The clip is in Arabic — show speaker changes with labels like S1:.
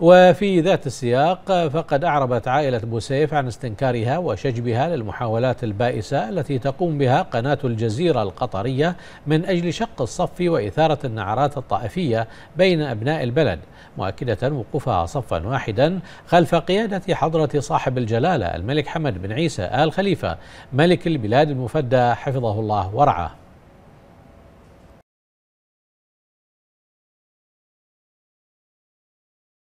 S1: وفي ذات السياق فقد أعربت عائلة بوسيف عن استنكارها وشجبها للمحاولات البائسة التي تقوم بها قناة الجزيرة القطرية من أجل شق الصف وإثارة النعرات الطائفية بين أبناء البلد مؤكدة وقوفها صفا واحدا خلف قيادة حضرة صاحب الجلالة الملك حمد بن عيسى آل خليفة ملك البلاد المفدى حفظه الله ورعاه